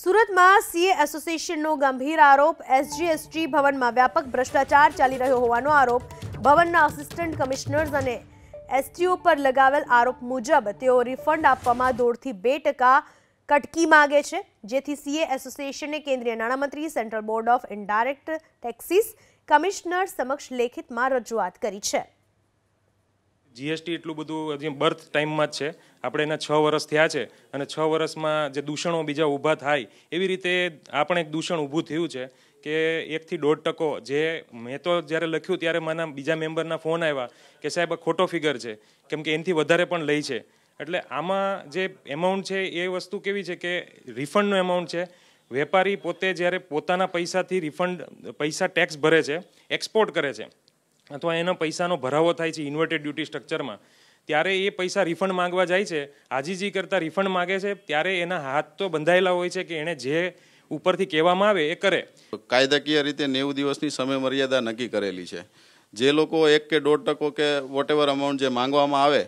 સુરતમાં સીએ એસોસિએશનનો ગંભીર આરોપ એસજીએસટી ભવનમાં વ્યાપક ભ્રષ્ટાચાર ચાલી રહ્યો હોવાનો આરોપ ભવનના આસિસ્ટન્ટ કમિશનર્સ અને એસટીઓ પર લગાવેલ આરોપ મુજબ તેઓ રિફંડ આપવામાં દોઢથી બે ટકા કટકી માગે છે જેથી સીએ એસોસિએશને કેન્દ્રીય નાણામંત્રી central board of indirect taxes commissioner સમક્ષ લેખિતમાં રજૂઆત કરી છે જીએસટી એટલું બધું હજી બર્થ ટાઈમમાં જ છે આપણે એના છ વર્ષ થયા છે અને છ વર્ષમાં જે દૂષણો બીજા ઊભા થાય એવી રીતે આ પણ એક દૂષણ ઊભું થયું છે કે એકથી દોઢ ટકો જે મેં તો જ્યારે લખ્યું ત્યારે મને બીજા મેમ્બરના ફોન આવ્યા કે સાહેબ ખોટો ફિગર છે કેમ કે એનાથી વધારે પણ લઈ છે એટલે આમાં જે એમાઉન્ટ છે એ વસ્તુ કેવી છે કે રિફંડનું એમાઉન્ટ છે વેપારી પોતે જ્યારે પોતાના પૈસાથી રિફંડ પૈસા ટેક્સ ભરે છે એક્સપોર્ટ કરે છે અથવા એનો પૈસાનો ભરાવો થાય છે ઇન્વર્ટેડ ડ્યુટી સ્ટ્રક્ચરમાં ત્યારે એ પૈસા રિફંડ માંગવા જાય છે હાજીજી કરતાં રિફંડ માગે છે ત્યારે એના હાથ તો બંધાયેલા હોય છે કે એણે જે ઉપરથી કહેવામાં આવે એ કરે કાયદાકીય રીતે નેવું દિવસની સમય મર્યાદા નક્કી કરેલી છે જે લોકો એક કે દોઢ ટકો કે વોટ એવર અમાઉન્ટ જે માંગવામાં આવે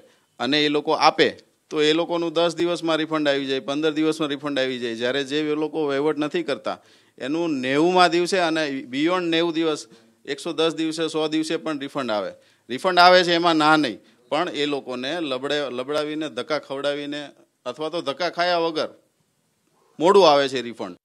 અને એ લોકો આપે તો એ લોકોનું દસ દિવસમાં રિફંડ આવી જાય પંદર દિવસમાં રિફંડ આવી જાય જ્યારે જે લોકો વહીવટ નથી કરતા એનું નેવુંમાં દિવસે અને બિયોન્ડ નેવું દિવસ એકસો દસ દિવસે સો દિવસે પણ રિફંડ આવે રિફંડ આવે છે એમાં ના નહીં પણ એ લોકોને લબડે લબડાવીને ધક્કા ખવડાવીને અથવા તો ધક્કા ખાયા વગર મોડું આવે છે રિફંડ